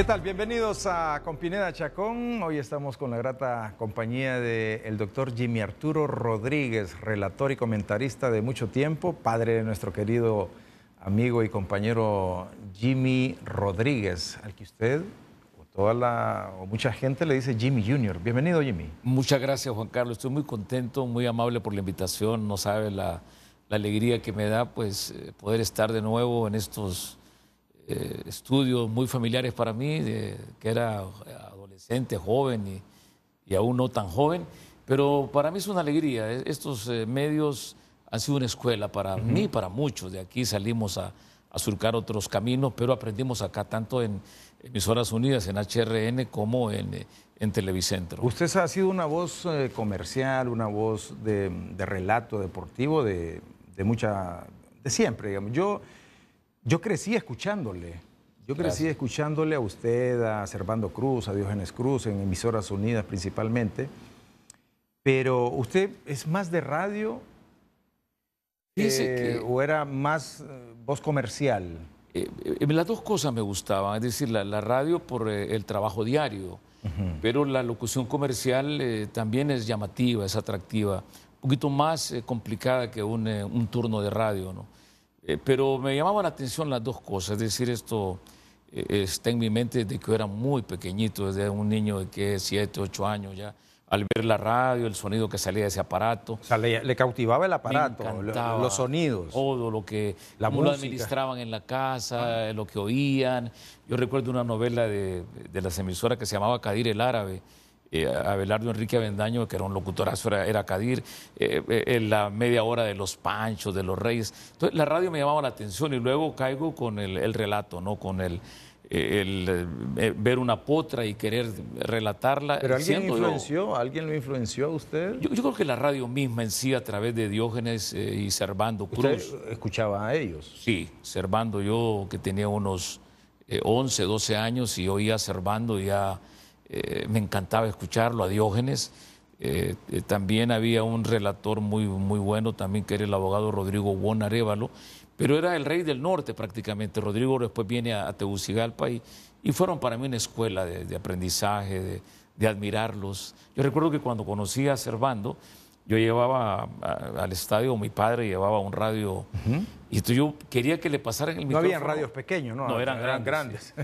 ¿Qué tal? Bienvenidos a Compineda Chacón. Hoy estamos con la grata compañía del doctor Jimmy Arturo Rodríguez, relator y comentarista de mucho tiempo, padre de nuestro querido amigo y compañero Jimmy Rodríguez, al que usted o toda la o mucha gente le dice Jimmy Junior. Bienvenido, Jimmy. Muchas gracias, Juan Carlos. Estoy muy contento, muy amable por la invitación. No sabe la, alegría que me da pues eh, poder estar de nuevo en estos eh, estudios muy familiares para mí, que era adolescente, joven y, aún no tan joven, pero para mí es una alegría. E, estos eh, medios han sido una escuela para mí, para muchos. De aquí salimos a, surcar otros caminos, pero aprendimos acá tanto en emisoras unidas, en HRN, como en, eh, en Televicentro. Usted ha sido una voz comercial, una voz de, relato deportivo, de, de mucha... de siempre, digamos. Yo... Yo crecí escuchándole. Yo crecí escuchándole a usted, a Servando Cruz, a Diógenes Cruz, en emisoras unidas principalmente. Pero usted es más de radio que, o era más eh, voz comercial. Eh, eh, las dos cosas me gustaban, es decir, la, radio por el trabajo diario, pero la locución comercial también es llamativa, es atractiva, un poquito más complicada que un, un turno de radio, ¿no? Eh, pero me llamaban la atención las dos cosas, es decir, esto eh, está en mi mente desde que era muy pequeñito, desde un niño de que 7, 8 años ya, al ver la radio, el sonido que salía de ese aparato. le, cautivaba el aparato, los sonidos. Todo lo que la lo administraban en la casa, lo que oían. Yo recuerdo una novela de, de las emisoras que se llamaba Kadir el Árabe, eh, Abelardo Enrique Avendaño, que era un locutorazo, era, Cadir, eh, eh, en la media hora de los Panchos, de los Reyes. Entonces, la radio me llamaba la atención y luego caigo con el, relato, ¿no? Con el, ver una potra y querer relatarla. ¿Pero alguien influenció? ¿Alguien lo influenció a usted? Yo, creo que la radio misma en sí, a través de Diógenes y Servando Cruz. escuchaba a ellos? Sí, Servando yo, que tenía unos 11, 12 años y oía Servando ya eh, me encantaba escucharlo, a Diógenes. Eh, eh, también había un relator muy, muy bueno, también que era el abogado Rodrigo buonarévalo pero era el rey del norte prácticamente. Rodrigo después viene a, Tegucigalpa y, y, fueron para mí una escuela de, aprendizaje, de, admirarlos. Yo recuerdo que cuando conocí a Cervando, yo llevaba al estadio, mi padre llevaba un radio, y entonces yo quería que le pasaran el micrófono. No habían radios pequeños, ¿no? No, eran, grandes.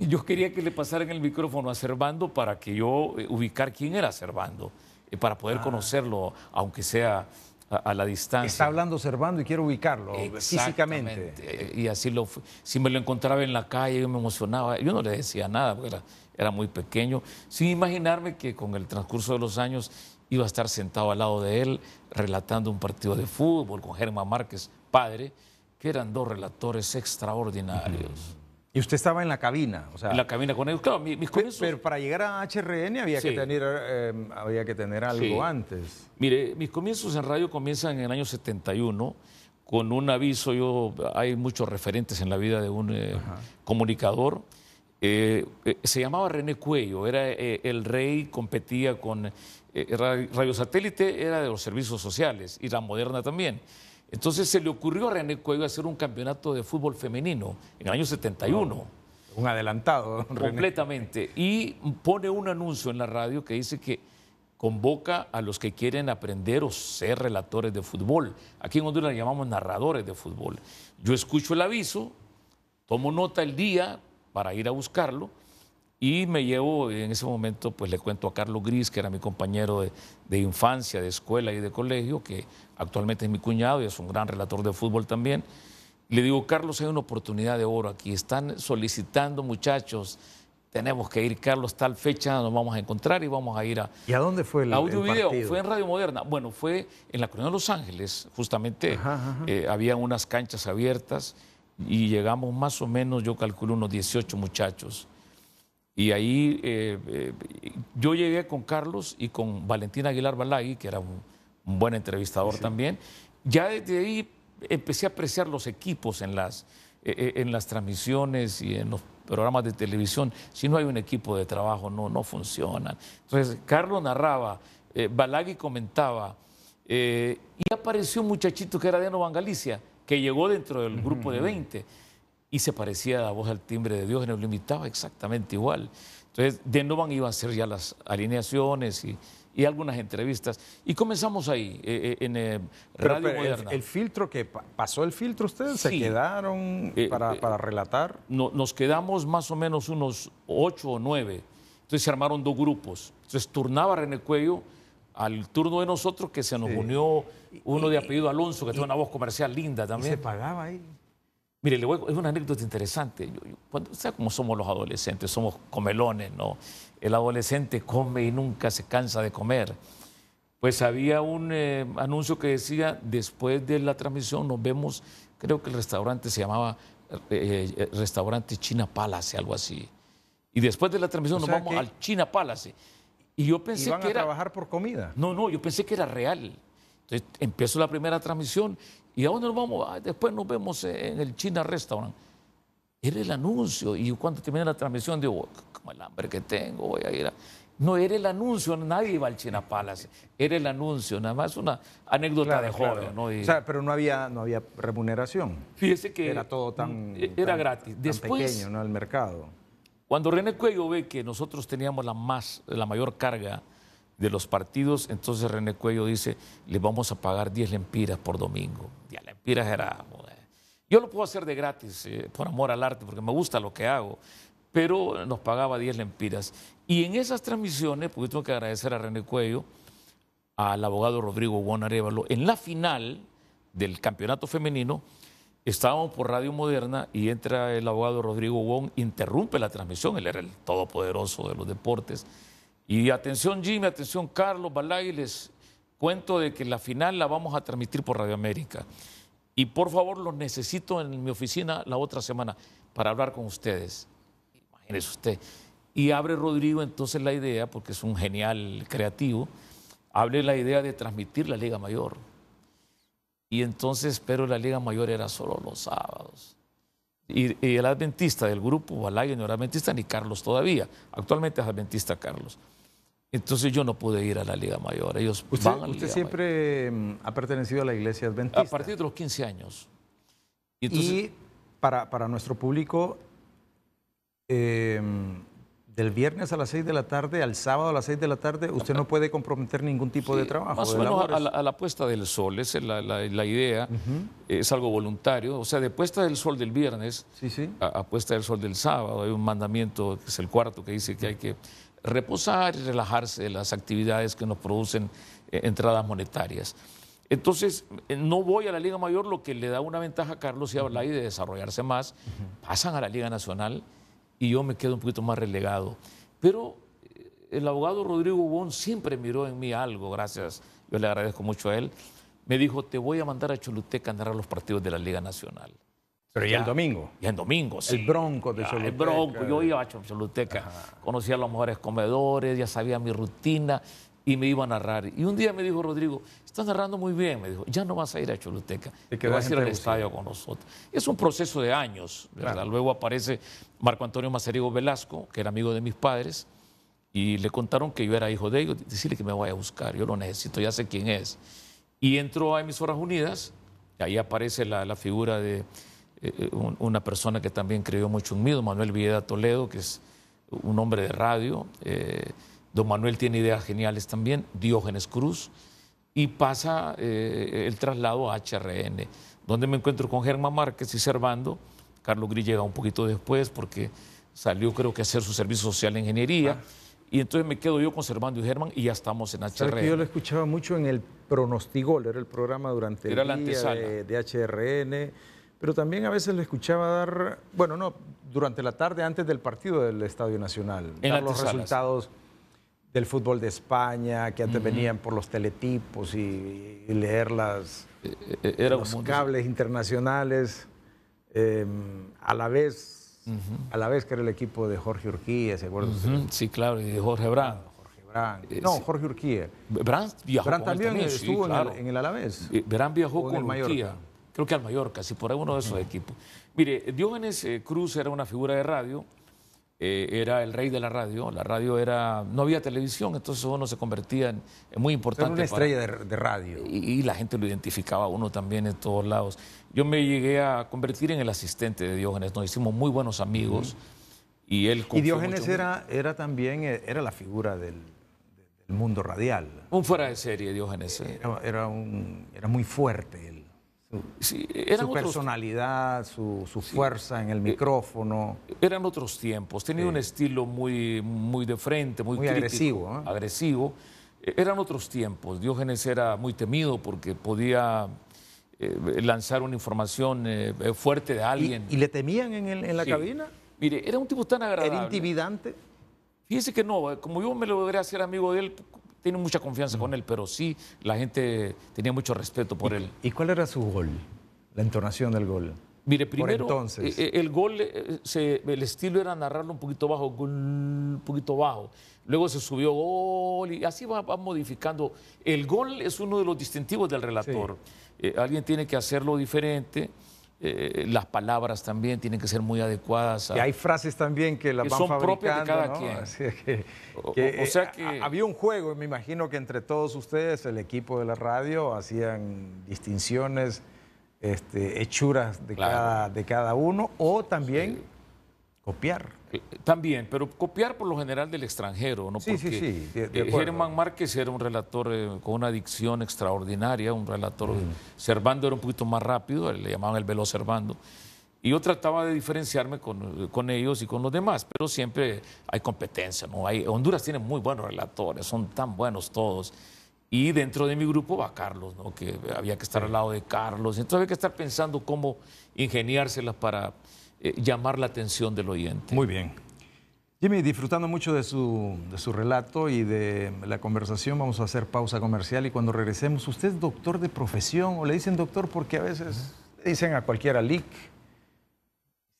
yo quería que le pasaran el micrófono a Servando para que yo eh, ubicar quién era Servando, eh, para poder ah. conocerlo, aunque sea a, la distancia. Está hablando Servando y quiero ubicarlo físicamente. Eh, y así lo fue. Si me lo encontraba en la calle, yo me emocionaba. Yo no le decía nada, porque era, era muy pequeño, sin imaginarme que con el transcurso de los años iba a estar sentado al lado de él relatando un partido de fútbol con Germán Márquez, padre, que eran dos relatores extraordinarios. Y usted estaba en la cabina, o sea, en la cabina con ellos, claro, mis, comienzos... Pero para llegar a HRN había, que, tener, em, había que tener algo antes. Mire, mis comienzos en radio comienzan en el año 71 con un aviso, yo hay muchos referentes en la vida de un eh, comunicador eh, eh, se llamaba René Cuello, era eh, el rey, competía con Radio Satélite, era de los servicios sociales y la moderna también. Entonces se le ocurrió a René Cuello hacer un campeonato de fútbol femenino en el año 71. un adelantado. Completamente. Y pone un anuncio en la radio que dice que convoca a los que quieren aprender o ser relatores de fútbol. Aquí en Honduras le llamamos narradores de fútbol. Yo escucho el aviso, tomo nota el día, para ir a buscarlo. Y me llevo, en ese momento, pues le cuento a Carlos Gris, que era mi compañero de, infancia, de escuela y de colegio, que actualmente es mi cuñado y es un gran relator de fútbol también. Le digo, Carlos, hay una oportunidad de oro aquí. Están solicitando muchachos. Tenemos que ir, Carlos, tal fecha nos vamos a encontrar y vamos a ir a. ¿Y a dónde fue el audio Fue en Radio Moderna. Bueno, fue en la Colonia de Los Ángeles, justamente. habían eh, había unas canchas abiertas y llegamos más o menos, yo calculo, unos 18 muchachos. Y ahí eh, eh, yo llegué con Carlos y con Valentín Aguilar Balagui, que era un, buen entrevistador también. Ya desde ahí empecé a apreciar los equipos eh, en las, transmisiones y en los programas de televisión. Si no hay un equipo de trabajo, no, no funcionan. Entonces, Carlos narraba, Balagui comentaba, y apareció un muchachito que era de Nueva Galicia que llegó dentro del grupo de 20 y se parecía a la voz al timbre de Dios, nos lo exactamente igual. Entonces, de Novan iba a hacer ya las alineaciones y, algunas entrevistas. Y comenzamos ahí, eh, eh, en eh, Radio Moderna. El, filtro que pasó el filtro, ustedes se quedaron para, relatar. No, nos quedamos más o menos unos ocho o nueve. Entonces se armaron dos grupos. Entonces turnaba René Cuello al turno de nosotros que se nos unió uno de apellido Alonso, que tiene una voz comercial linda también. se pagaba ahí. Mire, le es una anécdota interesante. Yo, cuando, sea, como somos los adolescentes, somos comelones, ¿no? El adolescente come y nunca se cansa de comer. Pues había un eh, anuncio que decía, después de la transmisión nos vemos, creo que el restaurante se llamaba eh, eh, Restaurante China Palace, algo así. Y después de la transmisión nos vamos al China Palace. Y yo pensé que a era... trabajar por comida? No, no, yo pensé que era real empiezo la primera transmisión y a dónde nos vamos, después nos vemos en el China Restaurant. Era el anuncio y cuando terminé la transmisión digo, oh, como el hambre que tengo, voy a ir a... No, era el anuncio, nadie iba al China Palace, era el anuncio, nada más una anécdota de joven. pero no había, no había remuneración. Fíjese que... Era todo tan... Era gratis. pequeño, ¿no? El mercado. Cuando René Cuello ve que nosotros teníamos la, más, la mayor carga de los partidos, entonces René Cuello dice, le vamos a pagar 10 lempiras por domingo. 10 lempiras era... Yo lo puedo hacer de gratis, eh, por amor al arte, porque me gusta lo que hago, pero nos pagaba 10 lempiras. Y en esas transmisiones, porque tengo que agradecer a René Cuello, al abogado Rodrigo Guanarevalo Arevalo, en la final del campeonato femenino, estábamos por Radio Moderna y entra el abogado Rodrigo Guan interrumpe la transmisión, él era el todopoderoso de los deportes, y atención Jimmy, atención Carlos, Balay, les cuento de que la final la vamos a transmitir por Radio América. Y por favor, los necesito en mi oficina la otra semana para hablar con ustedes. Imagínese usted. Y abre Rodrigo entonces la idea, porque es un genial creativo, abre la idea de transmitir la Liga Mayor. Y entonces, pero la Liga Mayor era solo los sábados. Y, el adventista del grupo, Balagui no era adventista, ni Carlos todavía. Actualmente es adventista Carlos. Entonces yo no pude ir a la Liga Mayor. Ellos ¿Usted, van a la usted siempre mm, ha pertenecido a la Iglesia Adventista? A partir de los 15 años. Y, para, para, nuestro público, eh, del viernes a las 6 de la tarde al sábado a las 6 de la tarde, usted no puede comprometer ningún tipo de trabajo. Más o menos a la, puesta del sol, esa es la, idea, es algo voluntario. O sea, de puesta del sol del viernes sí, A, puesta del sol del sábado, hay un mandamiento, que es el cuarto, que dice que hay que reposar y relajarse de las actividades que nos producen eh, entradas monetarias. Entonces, eh, no voy a la Liga Mayor, lo que le da una ventaja a Carlos y a Blay de desarrollarse más, pasan a la Liga Nacional y yo me quedo un poquito más relegado. Pero eh, el abogado Rodrigo Bon siempre miró en mí algo, gracias, yo le agradezco mucho a él. Me dijo, te voy a mandar a Choluteca a narrar los partidos de la Liga Nacional. Pero ya, el domingo. Ya el domingo, sí. El bronco de Choluteca. El bronco, yo iba a Choluteca. Conocía los mejores comedores, ya sabía mi rutina y me iba a narrar. Y un día me dijo Rodrigo, estás narrando muy bien, me dijo, ya no vas a ir a Choluteca, te, vas a ir al estadio con nosotros. Es un proceso de años, ¿verdad? Luego aparece Marco Antonio Macerigo Velasco, que era amigo de mis padres, y le contaron que yo era hijo de ellos, decirle que me vaya a buscar, yo lo necesito, ya sé quién es. Y entró a Emisoras Unidas, y ahí aparece la, la figura de eh, eh, una persona que también creyó mucho en mí, Manuel Vieda Toledo, que es un hombre de radio. Eh, Don Manuel tiene ideas geniales también, Diógenes Cruz, y pasa eh, el traslado a HRN, donde me encuentro con Germán Márquez y Servando. Carlos Gris llega un poquito después porque salió creo que a hacer su servicio social en ingeniería. Ah. Y entonces me quedo yo con Servando y Germán y ya estamos en HRN. yo lo escuchaba mucho en el Pronostigol, era el programa durante la de, HRN, pero también a veces lo escuchaba dar, bueno, no, durante la tarde antes del partido del Estadio Nacional, en los resultados del fútbol de España, que antes venían por los teletipos y, leer las, e, e, e, los cables internacionales. Em, a la vez a la vez que era el equipo de Jorge Urquía, ¿se acuerdan? Sí, claro, y de Jorge Brand. Jorge Brand. Eh, no, Jorge Urquía. Brand viajó con también, estuvo en, el, en, Alavés. Eh, Brand viajó con, Urquía. Creo que al Mallorca, si por alguno de esos equipos. Mire, eh, Diógenes Cruz era una figura de radio eh, era el rey de la radio. La radio era. No había televisión, entonces uno se convertía en, muy importante. Era una estrella de, radio. Y, la gente lo identificaba a uno también en todos lados. Yo me llegué a convertir en el asistente de Diógenes. Nos hicimos muy buenos amigos. Y él Diógenes era, era también eh, era la figura del, mundo radial. Un fuera de serie, Diógenes. Eh. Era, un, era muy fuerte Sí, su personalidad, su, fuerza en el eh, micrófono. Eran otros tiempos, tenía un estilo muy, muy de frente, muy, muy agresivo. agresivo. Eh, eran otros tiempos, Diógenes era muy temido porque podía eh, lanzar una información fuerte de alguien. ¿Y, le temían en, la cabina? Mire, era un tipo tan agradable. ¿Era intimidante? Fíjese que no, como yo me lo logré hacer amigo de él tiene mucha confianza con mm. él, pero sí la gente tenía mucho respeto por él. ¿Y cuál era su gol? La entonación del gol. Mire, primero, eh, eh, el gol, eh, el estilo era narrarlo un poquito bajo, un poquito bajo. Luego se subió gol y así va, modificando. El gol es uno de los distintivos del relator. alguien tiene que hacerlo diferente eh, las palabras también tienen que ser muy adecuadas. y hay frases también que las son propias de cada quien. o, sea eh, que... Había un juego, me imagino que entre todos ustedes, el equipo de la radio, hacían distinciones, este, hechuras de, cada, de cada uno, o también copiar. Eh, también, pero copiar por lo general del extranjero, ¿no? Sí, sí, sí, eh, Germán Márquez era un relator eh, con una adicción extraordinaria, un relator. Cervando mm. era un poquito más rápido, le llamaban el veloz Servando. Y yo trataba de diferenciarme con, con, ellos y con los demás, pero siempre hay competencia, ¿no? Honduras tiene muy buenos relatores, son tan buenos todos. Y dentro de mi grupo va Carlos, ¿no? que había que estar al lado de Carlos. Entonces había que estar pensando cómo ingeniárselas para, eh, llamar la atención del oyente. Muy bien. Jimmy, disfrutando mucho de su, de su relato y de la conversación, vamos a hacer pausa comercial y cuando regresemos, ¿usted es doctor de profesión o le dicen doctor porque a veces dicen a cualquiera LIC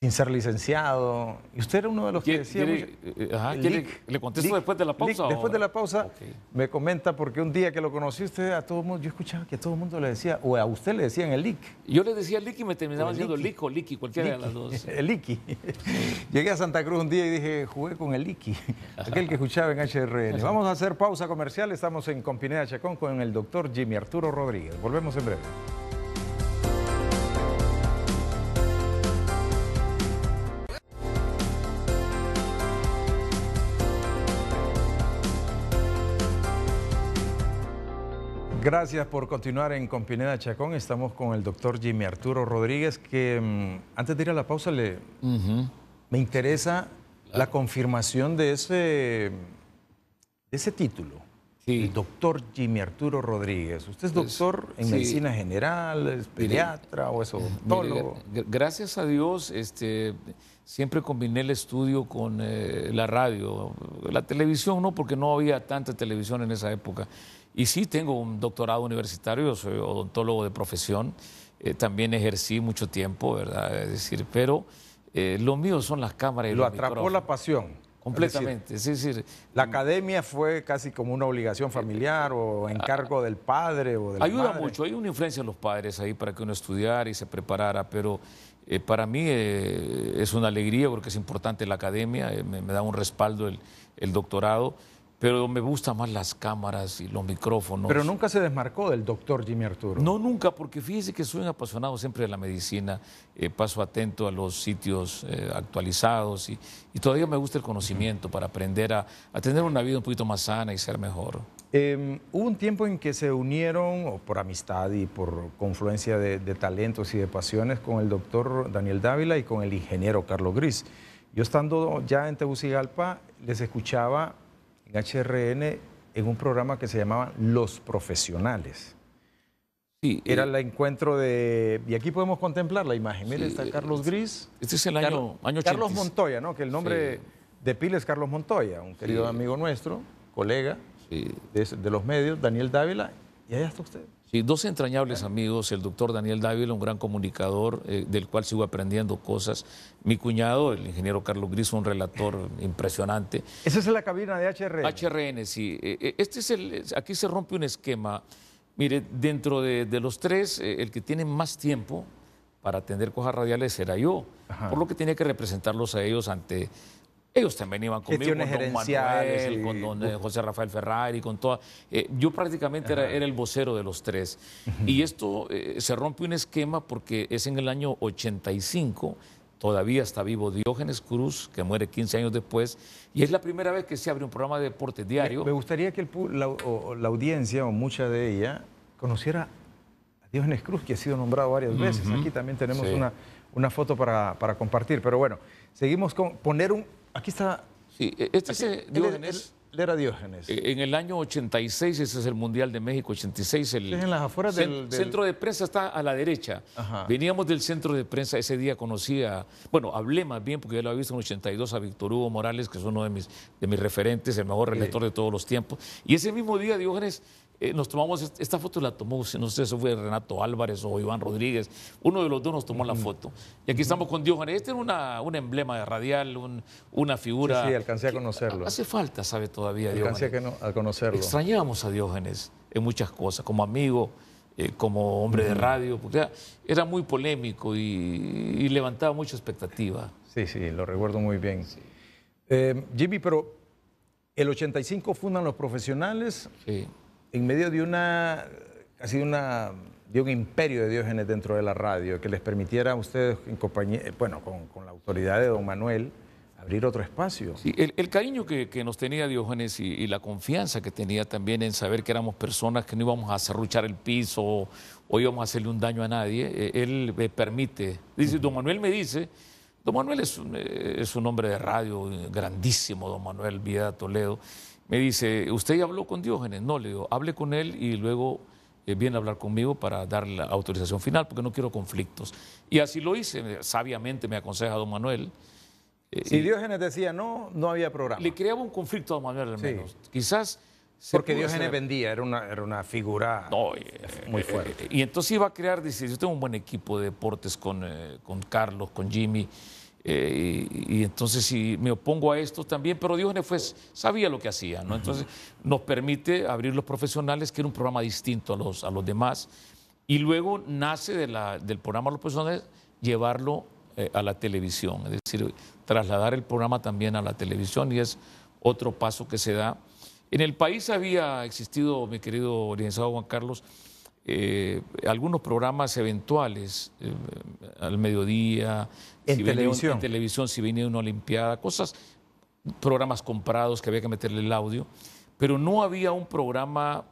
sin ser licenciado. Y usted era uno de los que decía... Eh, eh, ajá, ¿Le contesto después de la pausa? después de la pausa, me comenta porque un día que lo conocí a todo mundo, yo escuchaba que a todo el mundo le decía, o a usted le decían el LIC. Yo le decía LIC y me terminaba diciendo lic o cualquiera de las dos. el LIC. Llegué a Santa Cruz un día y dije, jugué con el LIC, aquel que escuchaba en HRN. Vamos a hacer pausa comercial, estamos en Compineda Chacón con el doctor Jimmy Arturo Rodríguez. Volvemos en breve. Gracias por continuar en Compineda Chacón. Estamos con el doctor Jimmy Arturo Rodríguez, que mm, antes de ir a la pausa le, me interesa la confirmación de ese, ese título. El doctor Jimmy Arturo Rodríguez. ¿Usted es doctor en medicina general, es pediatra o eso. odontólogo? gracias a Dios, este, siempre combiné el estudio con eh, la radio. La televisión no, porque no había tanta televisión en esa época. Y sí, tengo un doctorado universitario, soy odontólogo de profesión, eh, también ejercí mucho tiempo, ¿verdad? Es decir, pero eh, lo mío son las cámaras y Lo atrapó la pasión. Completamente, es decir, La mm, academia fue casi como una obligación familiar o encargo del padre o del Ayuda mucho, hay una influencia en los padres ahí para que uno estudiara y se preparara, pero eh, para mí es una alegría porque es importante la academia, me, da un respaldo el, el doctorado pero me gustan más las cámaras y los micrófonos. Pero nunca se desmarcó del doctor Jimmy Arturo. No, nunca, porque fíjese que soy un apasionado siempre de la medicina, eh, paso atento a los sitios eh, actualizados y, todavía me gusta el conocimiento para aprender a, tener una vida un poquito más sana y ser mejor. Em, hubo un tiempo en que se unieron, por amistad y por confluencia de, de talentos y de pasiones, con el doctor Daniel Dávila y con el ingeniero Carlos Gris. Yo estando ya en Tegucigalpa, les escuchaba HRN en un programa que se llamaba Los Profesionales. Sí, era eh, el encuentro de. Y aquí podemos contemplar la imagen. Mire, está eh, Carlos este Gris. Este es el año, Carlos, Carlos Montoya, ¿no? Que el nombre de PIL es Carlos Montoya, un querido amigo nuestro, colega de, de, los medios, Daniel Dávila. Y allá está usted dos entrañables amigos, el doctor Daniel Dávila, un gran comunicador eh, del cual sigo aprendiendo cosas. Mi cuñado, el ingeniero Carlos Gris, un relator impresionante. Esa es la cabina de HRN. HRN, sí. Eh, eh, este es el, aquí se rompe un esquema. Mire, dentro de, los tres, el que tiene más tiempo para atender cosas radiales era yo, por lo que tenía que representarlos a ellos ante ellos también iban conmigo, con Don Manuel, con don eh, José Rafael Ferrari, con toda. Eh, yo prácticamente era, el vocero de los tres. Y esto eh, se rompe un esquema porque es en el año 85, todavía está vivo Diógenes Cruz, que muere 15 años después, y es la primera vez que se abre un programa de deporte diario. Me gustaría que la, audiencia, o mucha de ella, conociera a Diógenes Cruz, que ha sido nombrado varias veces. Aquí también tenemos una, foto para compartir, pero bueno, seguimos con poner un Aquí está. Sí, e-, este es Diógenes. era Diógenes. E-, en el año 86, ese es el Mundial de México, 86. es en las afueras del, Centro de prensa está a la derecha. Veníamos del centro de prensa, ese día conocí a... bueno, hablé más bien, porque yo lo había visto en 82 a Víctor Hugo Morales, que es uno de mis, de mis referentes, el mejor relator de todos los tiempos. Y ese mismo día, Diógenes eh, nos tomamos, esta foto la tomó, no sé, si fue Renato Álvarez o Iván Rodríguez, uno de los dos nos tomó la foto. Y aquí estamos con Diógenes, este es una, un emblema de radial, un, una figura. Sí, sí alcancé a conocerlo. Hace falta, sabe todavía Diógenes. Alcancé a conocerlo. Extrañábamos a Diógenes en muchas cosas, como amigo, eh, como hombre de radio, porque era, muy polémico y, levantaba mucha expectativa. Sí, sí, lo recuerdo muy bien. Eh, Jimmy, pero el 85 fundan los profesionales. Sí en medio de una, casi una, de un imperio de Diógenes dentro de la radio, que les permitiera a ustedes, en compañía, eh, bueno, con, la autoridad de don Manuel, abrir otro espacio. Sí, el, cariño que, nos tenía Diógenes y, la confianza que tenía también en saber que éramos personas que no íbamos a cerruchar el piso o, íbamos a hacerle un daño a nadie, eh, él me permite. Dice, don Manuel me dice, don Manuel es un, eh, es un hombre de radio grandísimo, don Manuel Vida Toledo. Me dice, ¿usted ya habló con Diógenes? No, le digo, hable con él y luego eh, viene a hablar conmigo para dar la autorización final, porque no quiero conflictos. Y así lo hice, sabiamente me aconseja don Manuel. Eh, si Diógenes decía no, no había programa. Le creaba un conflicto a don Manuel al menos. Quizás... Porque Diógenes vendía, era una, era una figura eh, muy fuerte. y entonces iba a crear, dice, yo tengo un buen equipo de deportes con, con Carlos, con Jimmy. Eh, y, entonces si me opongo a esto también, pero Diógenes pues, sabía lo que hacía, ¿no? Entonces nos permite abrir los profesionales, que era un programa distinto a los, a los demás, y luego nace del programa Los Profesionales llevarlo eh, a la televisión, es decir, trasladar el programa también a la televisión y es otro paso que se da. En el país había existido, mi querido licenciado Juan Carlos, eh, algunos programas eventuales eh, al mediodía, en, televisión. televisión, si venía una Olimpiada, cosas, programas comprados que había que meterle el audio, pero no había un programa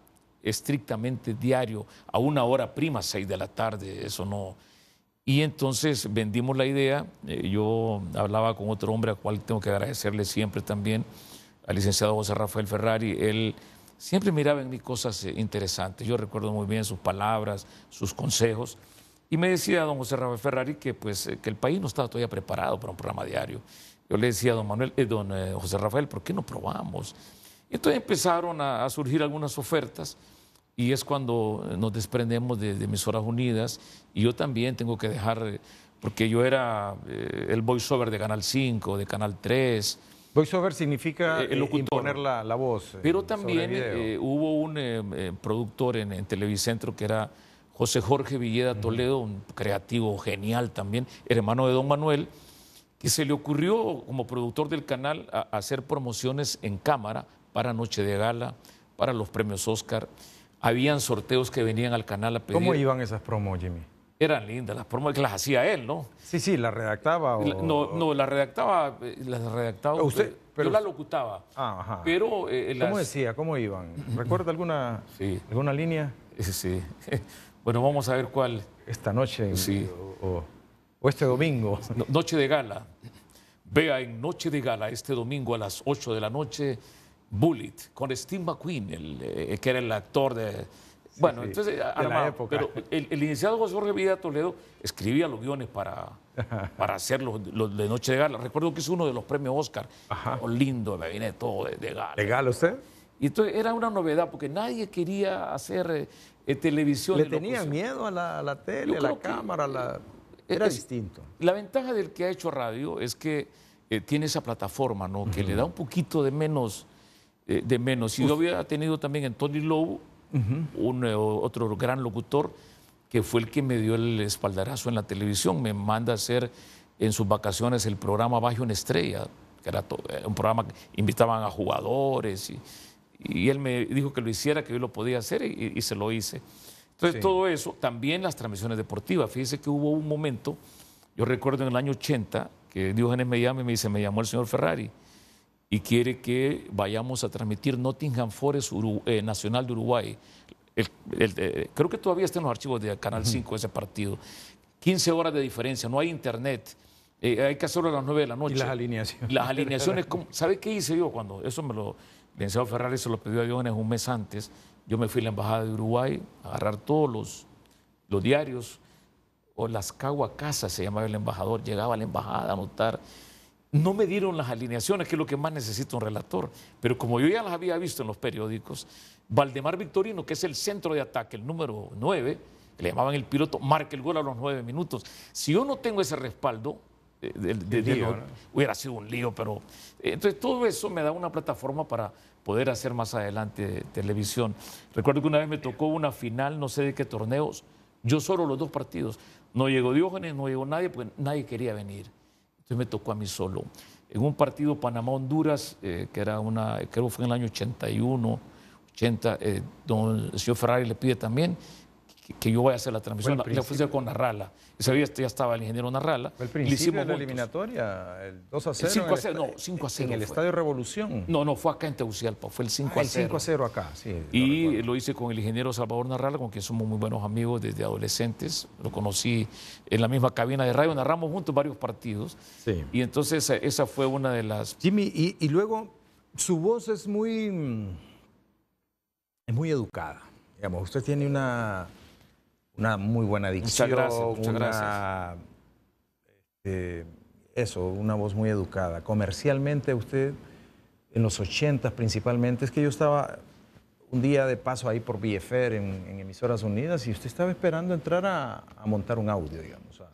estrictamente diario, a una hora prima, seis de la tarde, eso no. Y entonces vendimos la idea, eh, yo hablaba con otro hombre al cual tengo que agradecerle siempre también, al licenciado José Rafael Ferrari, él siempre miraba en mí cosas eh, interesantes. Yo recuerdo muy bien sus palabras, sus consejos. Y me decía don José Rafael Ferrari que, pues, eh, que el país no estaba todavía preparado para un programa diario. Yo le decía a don, Manuel, eh, don José Rafael, ¿por qué no probamos? Y entonces empezaron a, surgir algunas ofertas y es cuando nos desprendemos de, Emisoras Unidas y yo también tengo que dejar, porque yo era el voiceover de Canal 5, de Canal 3, Voiceover significa eh, eh, imponer la, voz. Eh, Pero también hubo un productor en, Televicentro que era José Jorge Villeda Toledo, un creativo genial también, hermano de Don Manuel, que se le ocurrió como productor del canal hacer promociones en cámara para Noche de Gala, para los premios Oscar. Habían sorteos que venían al canal a pedir. ¿Cómo iban esas promos, Jimmy? Eran lindas, las formas que las hacía él, ¿no? Sí, sí, las redactaba. O... no, no, las redactaba, las redactaba. ¿Usted? Yo las locutaba. Pero, ¿Cómo decía? ¿Cómo iban? ¿Recuerda alguna, alguna línea? Eh, sí. sí. Bueno, vamos a ver cuál. Esta noche. Sí. O, este domingo. noche de gala. Vea en Noche de Gala este domingo a las 8 de la noche Bullet con Steve McQueen, el, eh, que era el actor de bueno, entonces, pero el, iniciado José Jorge Vida Toledo escribía los guiones para, para hacer los, de Noche de Gala. Recuerdo que es uno de los premios Oscar. Ajá. Oh, lindo, me viene todo de, gala. ¿De gala usted? Y entonces era una novedad porque nadie quería hacer eh, eh, televisión. Le tenía miedo a la, tele, a la cámara, la... Eh, era distinto. La ventaja del que ha hecho radio es que tiene esa plataforma, ¿no? Que le da un poquito de menos. de menos. Si lo hubiera tenido también en Tony Lowe, un, eh, otro gran locutor, que fue el que me dio el espaldarazo en la televisión. Me manda a hacer en sus vacaciones el programa Bajo una Estrella, que era eh, un programa que invitaban a jugadores. Y, él me dijo que lo hiciera, que yo lo podía hacer, y, se lo hice. Entonces, todo eso, también las transmisiones deportivas. Fíjese que hubo un momento, yo recuerdo en el año 80, que Dios me llama y me dice, me llamó el señor Ferrari y quiere que vayamos a transmitir Nottingham Forest eh, Nacional de Uruguay. Eh, creo que todavía está en los archivos de Canal 5 ese partido. 15 horas de diferencia, no hay internet. Eh, hay que hacerlo a las 9 de la noche. las alineaciones. Las alineaciones, ¿sabe qué hice yo cuando? Eso me lo. Licenciado Ferrari se lo pidió a un mes antes. Yo me fui a la Embajada de Uruguay a agarrar todos los, diarios, o las Caguacas se llamaba el embajador. Llegaba a la embajada a anotar no me dieron las alineaciones, que es lo que más necesita un relator. Pero como yo ya las había visto en los periódicos, Valdemar Victorino, que es el centro de ataque, el número 9, le llamaban el piloto, marca el gol a los 9 minutos. Si yo no tengo ese respaldo, eh, hubiera sido un lío, pero eh, entonces todo eso me da una plataforma para poder hacer más adelante televisión. Recuerdo que una vez me tocó una final, no sé de qué torneos, yo solo los dos partidos. No llegó Diógenes, no llegó nadie, porque nadie quería venir. Entonces me tocó a mí solo. En un partido Panamá-Honduras, eh, que era una, creo que fue en el año 81, 80, eh, el señor Ferrari le pide también que, yo voy a hacer la transmisión. La, le con Narrala. ya estaba el ingeniero Narrala. El principio de la eliminatoria, el 2 a 0. 5 a 0, no, 5 a 0. En el Estadio Revolución. No, no, fue acá en Tegucigalpa, fue el 5 ah, a 0. El 5 a 0 acá, sí. Y lo hice con el ingeniero Salvador Narrala, con quien somos muy buenos amigos desde adolescentes. Lo conocí en la misma cabina de radio, narramos juntos varios partidos. Sí. Y entonces eh, esa fue una de las... Jimmy, y, y luego su voz es muy... Mm, es muy educada. Digamos, usted tiene una una muy buena dicción. Muchas gracias. una, este, eso, una voz muy educada. Comercialmente usted, en los 80 principalmente, es que yo estaba un día de paso ahí por BFR en, Emisoras Unidas y usted estaba esperando entrar a, montar un audio, digamos, a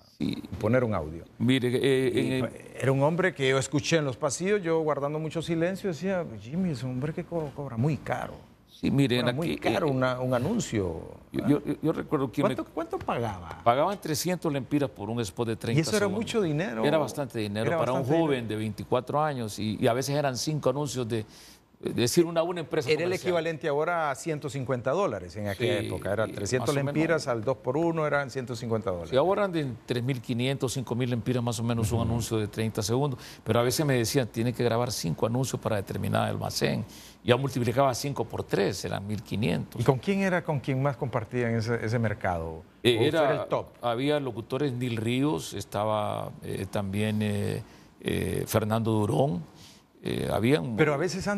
poner un audio. Eh, eh, era un hombre que yo escuché en los pasillos, yo guardando mucho silencio, decía, Jimmy, es un hombre que cobra muy caro miren, Era muy caro eh, un eh, anuncio. Yo, recuerdo ¿Cuánto, pagaba? Pagaban 300 lempiras por un spot de 30 Y eso era mucho dinero. Era bastante dinero para un joven de 24 años y, a veces eran cinco anuncios de. Es decir, una, una empresa. Era el equivalente ahora a 150 dólares en aquella época. Era 300 lempiras al 2 por 1 eran 150 dólares. Y ahora de 3.500, 5.000 lempiras más o menos un anuncio de 30 segundos. Pero a veces me decían, tiene que grabar cinco anuncios para determinar almacén ya multiplicaba 5 por 3, eran 1500. ¿Y con quién era con quien más compartían ese, ese mercado? Eh, era, el top? Había locutores Nil Ríos, estaba eh, también eh, Fernando Durón. habían... Pero a veces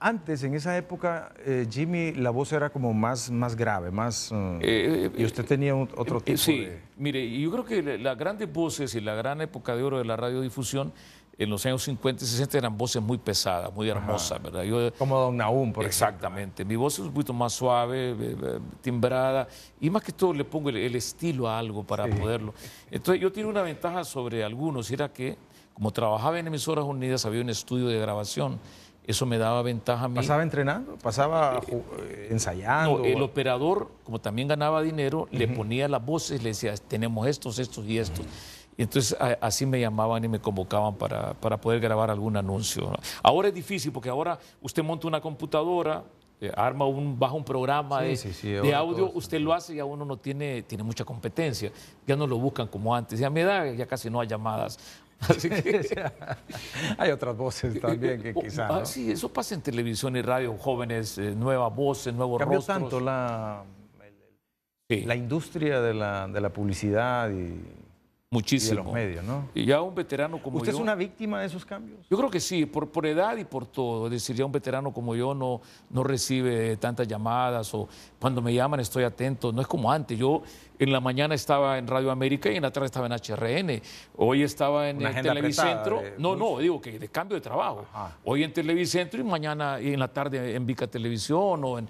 antes, en esa época, Jimmy, la voz era como más, más grave, más... Uh, y usted tenía otro tipo sí, de... mire, yo creo que las grandes voces y la gran época de oro de la radiodifusión en los años 50 y 60 eran voces muy pesadas, muy hermosas, ¿verdad? Yo, Como Don Naum, por Exactamente. Mi voz es un poquito más suave, eh, eh, timbrada, y más que todo le pongo el, estilo a algo para poderlo. Entonces, yo tenía una ventaja sobre algunos, era que, como trabajaba en emisoras unidas, había un estudio de grabación. Eso me daba ventaja a mí. ¿Pasaba entrenando? ¿Pasaba eh, ensayando? el operador, como también ganaba dinero, le ponía las voces, le decía, tenemos estos, estos y estos. Y entonces así me llamaban y me convocaban para, poder grabar algún anuncio. Ahora es difícil porque ahora usted monta una computadora, eh, arma un, baja un programa de, audio, usted lo hace y a uno no tiene, tiene mucha competencia. Ya no lo buscan como antes. Ya me da, ya casi no hay llamadas. Así que... hay otras voces también que oh, quizás. Ah, sí, eso pasa en televisión y radio, jóvenes, eh, nuevas voces, eh, nuevos Cambió tanto la, la industria de la, de la publicidad y Muchísimo. Y los medios, ¿no? Y ya un veterano como ¿Usted yo. ¿Usted es una víctima de esos cambios? Yo creo que sí, por, por edad y por todo. Es decir, ya un veterano como yo no, no recibe tantas llamadas o cuando me llaman estoy atento. No es como antes. Yo en la mañana estaba en Radio América y en la tarde estaba en HRN. Hoy estaba en el Televicentro. no, no, digo que de cambio de trabajo. Hoy en Televicentro y mañana y en la tarde en Vica Televisión. O en...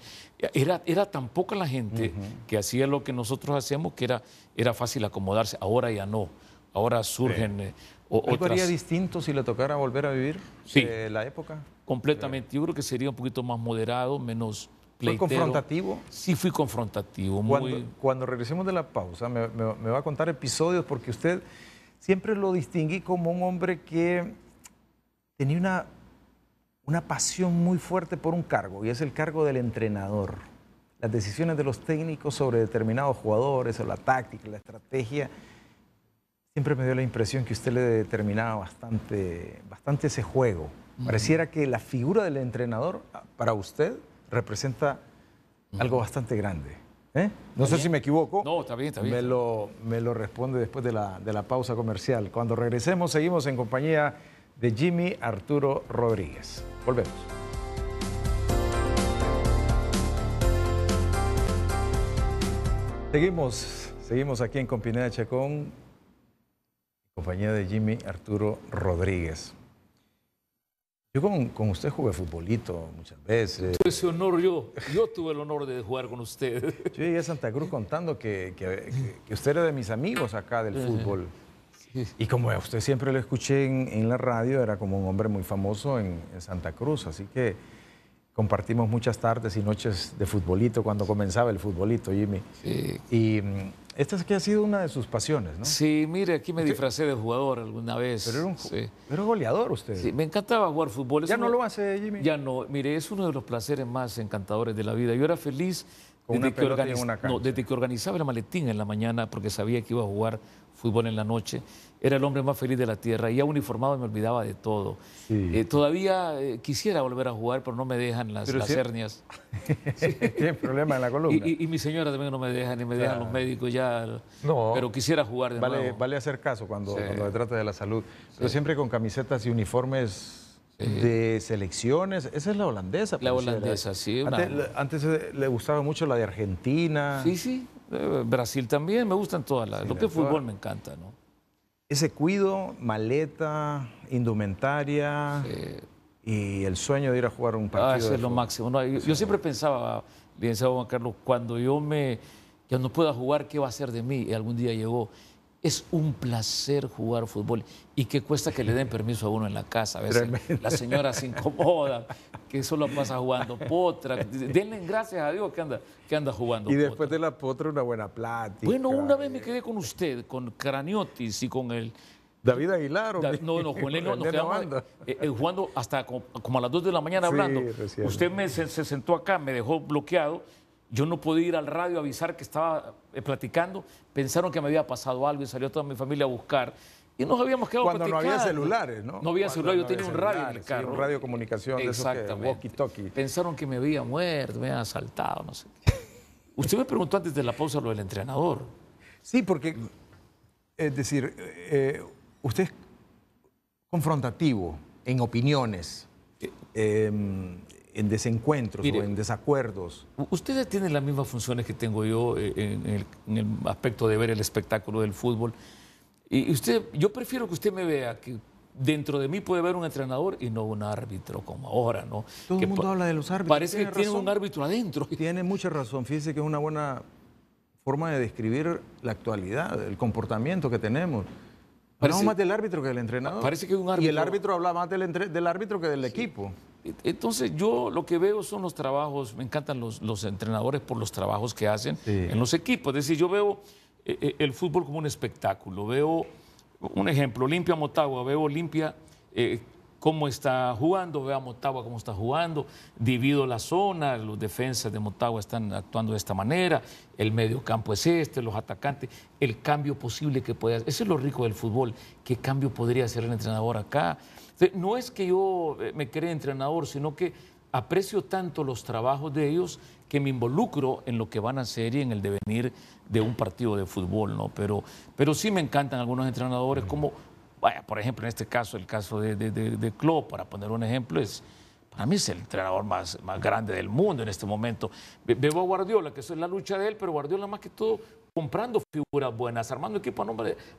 era, era tan poca la gente que hacía lo que nosotros hacemos que era era fácil acomodarse, ahora ya no. Ahora surgen eh, o, sería distinto si le tocara volver a vivir eh, la época? Completamente. Yo creo que sería un poquito más moderado, menos pleitero. ¿Fue confrontativo? Sí, fui confrontativo. Cuando, cuando regresemos de la pausa, me, me, va a contar episodios porque usted siempre lo distinguí como un hombre que tenía una, una pasión muy fuerte por un cargo y es el cargo del entrenador las decisiones de los técnicos sobre determinados jugadores o la táctica, la estrategia, siempre me dio la impresión que usted le determinaba bastante, bastante ese juego. Pareciera que la figura del entrenador ah, para usted representa algo bastante grande. ¿eh? No sé si me equivoco. No, está bien, está bien. Me lo, me lo responde después de la, de la pausa comercial. Cuando regresemos, seguimos en compañía de Jimmy Arturo Rodríguez. Volvemos. Seguimos, seguimos aquí en Compineda Chacón, en compañía de Jimmy Arturo Rodríguez. Yo con, usted jugué futbolito muchas veces. Tuve ese honor yo, yo tuve el honor de jugar con usted. Yo llegué a Santa Cruz contando que, usted era de mis amigos acá del fútbol. Y como usted siempre lo escuché en, la radio, era como un hombre muy famoso en Santa Cruz, así que compartimos muchas tardes y noches de futbolito cuando comenzaba el futbolito, Jimmy. Sí. Y mm, esta es que ha sido una de sus pasiones, ¿no? Sí, mire, aquí me disfracé de jugador alguna vez. Pero era un goleador usted. Sí, me encantaba jugar fútbol. ¿Ya no lo hace, Jimmy? Ya no, mire, es uno de los placeres más encantadores de la vida. Yo era feliz desde, que, organizaba la maletín en la mañana porque sabía que iba a jugar fútbol en la noche era el hombre más feliz de la tierra. y Ya uniformado me olvidaba de todo. Eh, todavía eh, quisiera volver a jugar, pero no me dejan las, hernias. Tiene problemas en la columna. Y, mi señora también no me dejan, ni me dejan los médicos ya. No. Pero quisiera jugar de nuevo. Vale hacer caso cuando, cuando se trata de la salud. Pero siempre con camisetas y uniformes de selecciones. Esa es la holandesa. La holandesa, sí. Antes, le gustaba mucho la de Argentina. Sí, sí. Eh, Brasil también, me gustan todas las. lo que es fútbol me encanta, ¿no? ese cuido, maleta, indumentaria y el sueño de ir a jugar un ah, partido. Ah, eso es lo máximo. yo, siempre pensaba, bien Juan Carlos, cuando yo me que no pueda jugar, ¿qué va a ser de mí? Y algún día llegó. Es un placer jugar fútbol. ¿Y qué cuesta que le den permiso a uno en la casa? A veces la señora se incomoda, que solo pasa jugando potra. Denle gracias a Dios que anda, que anda jugando. Y después de la potra, una buena plática. Bueno, una vez me quedé con usted, con Craniotis y con el. David Aguilar ¿o No, no, con él no, nos quedamos eh, eh, jugando hasta como, a las 2 de la mañana hablando. Usted me, se, sentó acá, me dejó bloqueado yo no pude ir al radio a avisar que estaba eh, platicando. Pensaron que me había pasado algo y salió toda mi familia a buscar. Y nos habíamos quedado Cuando no había celulares, ¿no? No había celular, yo tenía un radio en el carro. radio comunicación Exactamente. walkie-talkie. Pensaron que me había muerto, me habían asaltado, no sé. Usted me preguntó antes de la pausa lo del entrenador. Sí, porque, es decir, eh, usted es confrontativo en opiniones. Eh, em, en desencuentros o en desacuerdos. Ustedes tienen las mismas funciones que tengo yo eh, en el, aspecto de ver el espectáculo del fútbol. Y usted, yo prefiero que usted me vea que dentro de mí puede ver un entrenador y no un árbitro como ahora, ¿no? Todo el mundo habla de los árbitros. Parece que tiene un árbitro adentro. Tiene mucha razón. Fíjese que es una buena forma de describir la actualidad, el comportamiento que tenemos. Parece, más del árbitro que del entrenador. Parece que un árbitro. Y el árbitro habla más del, árbitro que del equipo. Entonces yo lo que veo son los trabajos, me encantan los, los entrenadores por los trabajos que hacen en los equipos. Es decir, yo veo eh, eh, el fútbol como un espectáculo. Veo, un ejemplo, Olimpia Motagua, veo Olimpia eh, cómo está jugando, vea a Motagua cómo está jugando, divido la zona, los defensas de Motagua están actuando de esta manera, el medio campo es este, los atacantes, el cambio posible que puede hacer. Eso es lo rico del fútbol, qué cambio podría hacer el entrenador acá. No es que yo eh, me cree entrenador, sino que aprecio tanto los trabajos de ellos que me involucro en lo que van a hacer y en el devenir de un partido de fútbol, ¿no? Pero, pero sí me encantan algunos entrenadores como Vaya, por ejemplo, en este caso, el caso de, de, Klopp, para poner un ejemplo, es para mí es el entrenador más, más grande del mundo en este momento. Veo a Guardiola, que eso es la lucha de él, pero Guardiola más que todo comprando figuras buenas, armando equipo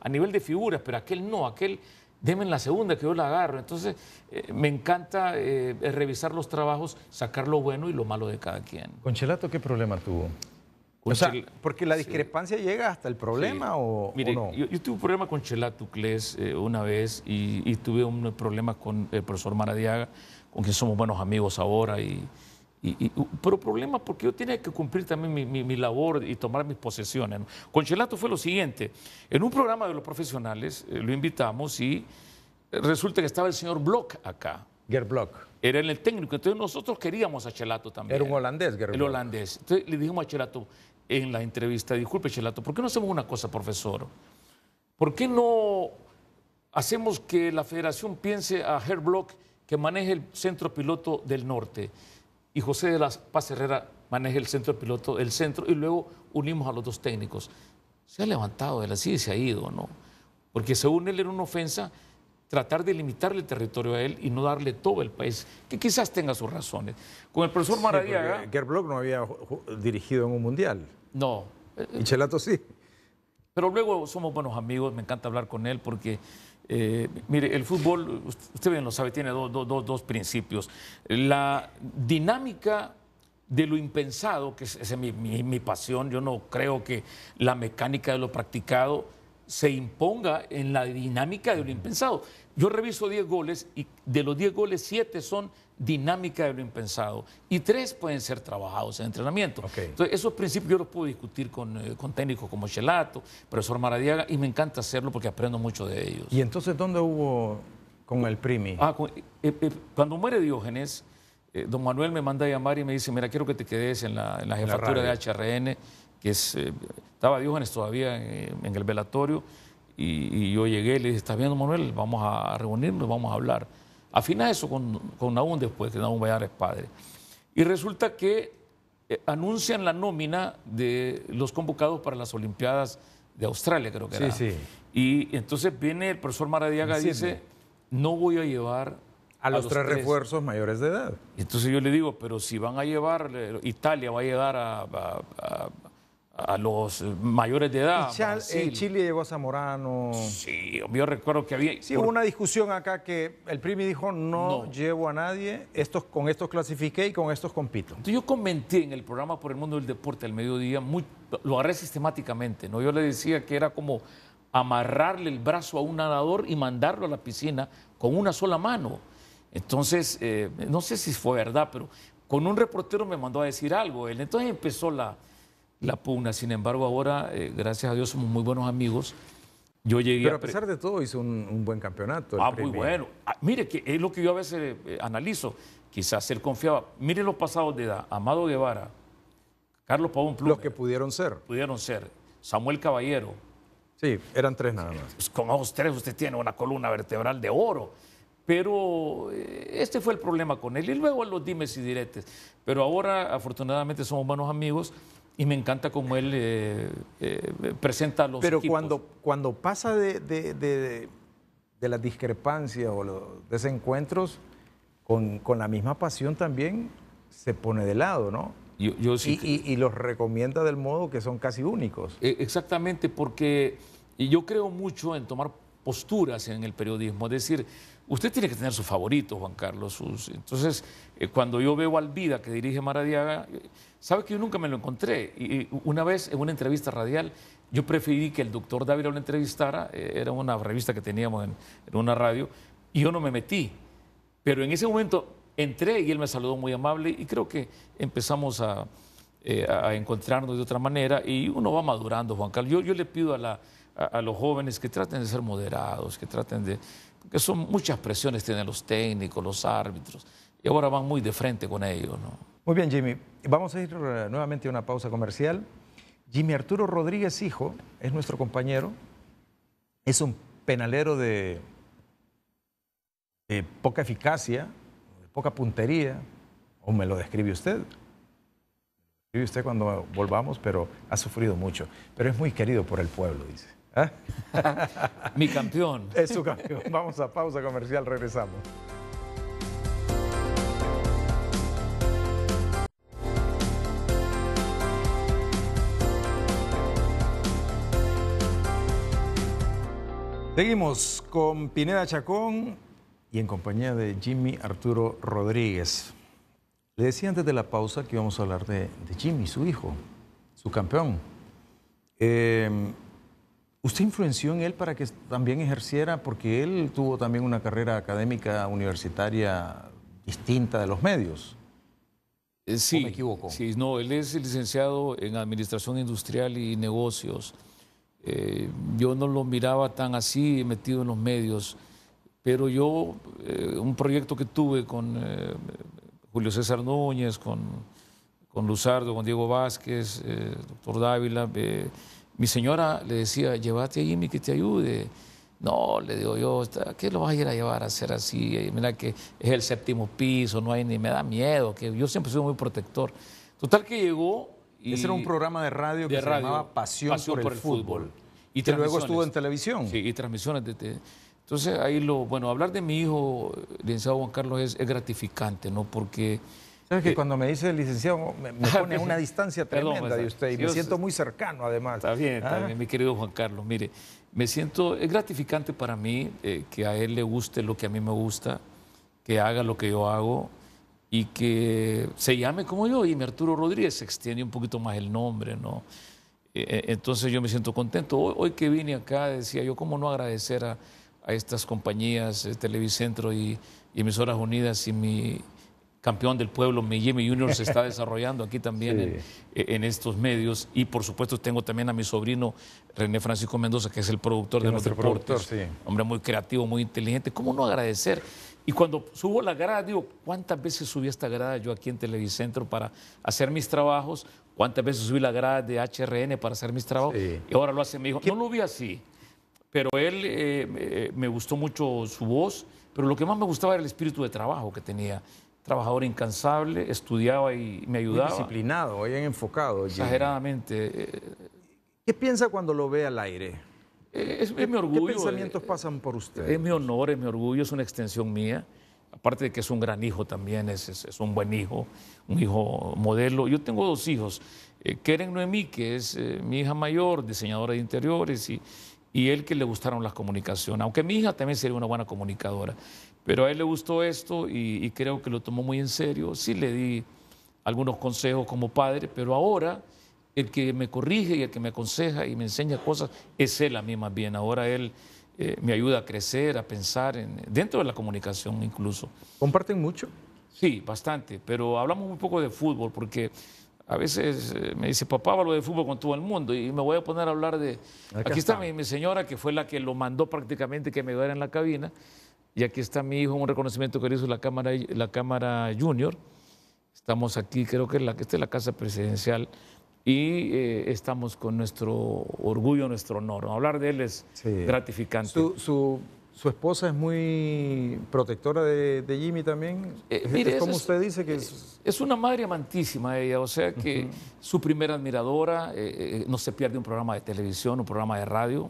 a, nivel de figuras, pero aquel no, aquel deme en la segunda que yo la agarro. Entonces, eh, me encanta eh, revisar los trabajos, sacar lo bueno y lo malo de cada quien. Conchelato, ¿qué problema tuvo? porque la discrepancia llega hasta el problema o, no. yo, tuve un problema con Chelato eh, una vez y, tuve un problema con el profesor Maradiaga, con quien somos buenos amigos ahora. Y, pero problema porque yo tenía que cumplir también mi, labor y tomar mis posesiones. Con Chelato fue lo siguiente: en un programa de los profesionales eh, lo invitamos y resulta que estaba el señor Bloch acá. Gerblock. Era el técnico. Entonces nosotros queríamos a Chelato también. Era un holandés, Gerblock. El holandés. Entonces le dijimos a Chelato en la entrevista, disculpe Chelato, ¿por qué no hacemos una cosa, profesor? ¿Por qué no hacemos que la federación piense a Gerblock que maneje el centro piloto del norte y José de la Paz Herrera maneje el centro piloto del centro y luego unimos a los dos técnicos? Se ha levantado de la silla y se ha ido, ¿no? Porque según él era una ofensa tratar de limitarle el territorio a él y no darle todo el país, que quizás tenga sus razones. Con el profesor Maradiaga... Sí, no había dirigido en un mundial. No. Y Chelato sí. Pero luego somos buenos amigos, me encanta hablar con él porque... Eh, mire, el fútbol, usted bien lo sabe, tiene dos principios. La dinámica de lo impensado, que es, mi, mi, pasión, yo no creo que la mecánica de lo practicado se imponga en la dinámica de lo impensado. Yo reviso 10 goles y de los 10 goles, 7 son dinámica de lo impensado y 3 pueden ser trabajados en entrenamiento. Entonces, esos principios yo los puedo discutir con, eh, con técnicos como Chelato, profesor Maradiaga, y me encanta hacerlo porque aprendo mucho de ellos. ¿Y entonces dónde hubo con el primi? Ah, eh, eh, cuando muere Diógenes, don Manuel me manda a llamar y me dice, mira, quiero que te quedes en la, jefatura de HRN que eh, estaba Diógenes todavía eh, en, el velatorio y, yo llegué y le dije, ¿estás viendo Manuel? Vamos a reunirnos, vamos a hablar. Afina eso con, con después, que vaya Vallar es padre. Y resulta que eh, anuncian la nómina de los convocados para las Olimpiadas de Australia, creo que era. Sí. Y entonces viene el profesor Maradiaga y dice, no voy a llevar a, los, tres refuerzos mayores de edad. Entonces yo le digo, pero si van a llevar, Italia va a llegar a, a los eh, mayores de edad. en eh, Chile llegó a Zamorano. Sí, yo recuerdo que había... Sí, hubo una discusión acá que el PRIMI dijo, no, llevo a nadie, estos, con estos clasifiqué y con estos compito. Entonces yo comenté en el programa Por el Mundo del Deporte al mediodía, muy, lo agarré sistemáticamente, ¿no? Yo le decía que era como amarrarle el brazo a un nadador y mandarlo a la piscina con una sola mano. Entonces, eh, no sé si fue verdad, pero con un reportero me mandó a decir algo él. Entonces empezó la la pugna. Sin embargo, ahora, eh, gracias a Dios, somos muy buenos amigos. Yo llegué Pero a, pesar de todo hizo un, buen campeonato. ah, muy bueno. Ah, mire, que es lo que yo a veces eh, analizo. Quizás él confiaba. Mire los pasados de edad. Amado Guevara, Carlos Pavón Plum. Los que pudieron ser. Pudieron ser. Samuel Caballero. Sí, eran tres nada más. Pues, con esos tres usted tiene una columna vertebral de oro. Pero eh, este fue el problema con él. Y luego los dimes y diretes. Pero ahora, afortunadamente, somos buenos amigos y me encanta cómo él eh, eh, presenta los Pero cuando, cuando pasa de, de, de, las discrepancias o los desencuentros, con, la misma pasión también se pone de lado, ¿no? y, los recomienda del modo que son casi únicos. E, exactamente, porque y yo creo mucho en tomar posturas en el periodismo, es decir, Usted tiene que tener su favorito, Juan Carlos. Entonces, eh, cuando yo veo al Vida que dirige Maradiaga, eh, sabe que yo nunca me lo encontré. Y, una vez en una entrevista radial, yo preferí que el doctor David lo entrevistara, eh, era una revista que teníamos en, una radio, y yo no me metí. Pero en ese momento entré y él me saludó muy amable y creo que empezamos a, encontrarnos de otra manera y uno va madurando, Juan Carlos. Yo, le pido a, a, los jóvenes que traten de ser moderados, que traten de, porque son muchas presiones tienen los técnicos, los árbitros, y ahora van muy de frente con ellos. Muy bien, Jimmy. Vamos a ir eh, nuevamente a una pausa comercial. Jimmy Arturo Rodríguez, hijo, es nuestro compañero, es un penalero de, poca eficacia, de poca puntería, o me lo describe usted. Describe usted cuando volvamos, pero ha sufrido mucho. Pero es muy querido por el pueblo, dice. ¿Ah? Mi campeón. Es su campeón. Vamos a pausa comercial, regresamos. Seguimos con Pineda Chacón y en compañía de Jimmy Arturo Rodríguez. Le decía antes de la pausa que íbamos a hablar de, de Jimmy, su hijo, su campeón. Eh, ¿Usted influenció en él para que también ejerciera? Porque él tuvo también una carrera académica universitaria distinta de los medios. Eh, sí, me equivoco? Sí, no, él es licenciado en Administración Industrial y Negocios. Eh, yo no lo miraba tan así metido en los medios, pero yo, eh, un proyecto que tuve con Julio César Núñez, con, con Luzardo, con Diego Vázquez, doctor Dávila, mi señora le decía, llévate a Jimmy que te ayude. No, le digo yo, ¿qué lo vas a ir a llevar a hacer así? Mira que es el séptimo piso, no hay ni me da miedo, que yo siempre soy muy protector. Total que llegó. Y Ese era un programa de radio que se llamaba Pasión, por, el fútbol. Y luego estuvo en televisión. Sí, y transmisiones de, entonces ahí lo, bueno, hablar de mi hijo, licenciado Juan Carlos, es gratificante, ¿no? Porque que cuando me dice licenciado me, ah, pone pues, una distancia tremenda de pues, usted y me siento muy cercano además? Está ah. bien, mi querido Juan Carlos. Mire, me siento, es gratificante para mí eh, que a él le guste lo que a mí me gusta, que haga lo que yo hago y que se llame como yo. Y mi Arturo Rodríguez extiende un poquito más el nombre, ¿no? Eh, eh, entonces yo me siento contento. Hoy, que vine acá decía yo, ¿cómo no agradecer a, estas compañías, Televicentro y, y Emisoras Unidas y mi campeón del pueblo, Jimmy Junior, se está desarrollando aquí también e, en, estos medios. Y por supuesto tengo también a mi sobrino René Francisco Mendoza, que es el productor de los deportes. Hombre muy creativo, muy inteligente. ¿Cómo no agradecer? Y cuando subo la grada, digo, ¿cuántas veces subí esta grada yo aquí en Televicentro para hacer mis trabajos? ¿Cuántas veces subí la grada de HRN para hacer mis trabajos? Y ahora lo hace, mi hijo. no lo vi así. Pero él eh, me, eh, me gustó mucho su voz, pero lo que más me gustaba era el espíritu de trabajo que tenía trabajador incansable, estudiaba y me ayudaba. disciplinado, bien enfocado. Exageradamente. Eh, ¿Qué piensa cuando lo ve al aire? Eh, es, mi orgullo. ¿Qué pensamientos eh, pasan por usted? Es mi honor, es mi orgullo, es una extensión mía. Aparte de que es un gran hijo también, es, un buen hijo, un hijo modelo. Yo tengo dos hijos, Keren Noemí, que es mi hija mayor, diseñadora de interiores, y, y él que le gustaron las comunicaciones, aunque mi hija también sería una buena comunicadora. Pero a él le gustó esto y, creo que lo tomó muy en serio. Sí le di algunos consejos como padre, pero ahora el que me corrige y el que me aconseja y me enseña cosas es él a mí más bien. Ahora él eh, me ayuda a crecer, a pensar, dentro de la comunicación incluso. ¿Comparten mucho? Sí, bastante, pero hablamos muy poco de fútbol porque a veces eh, me dice, papá, hablo de fútbol con todo el mundo y me voy a poner a hablar de... Aquí, está, mi, mi, señora, que fue la que lo mandó prácticamente que me diera en la cabina. Y aquí está mi hijo, un reconocimiento que le hizo la Cámara, la Cámara Junior. Estamos aquí, creo que la, esta es la Casa Presidencial y eh, estamos con nuestro orgullo, nuestro honor. Hablar de él es gratificante. Su, su, su, esposa es muy protectora de, Jimmy también. Eh, mire, es, como usted dice que es... Eh, es... una madre amantísima ella, o sea que su primera admiradora, no se pierde un programa de televisión, un programa de radio,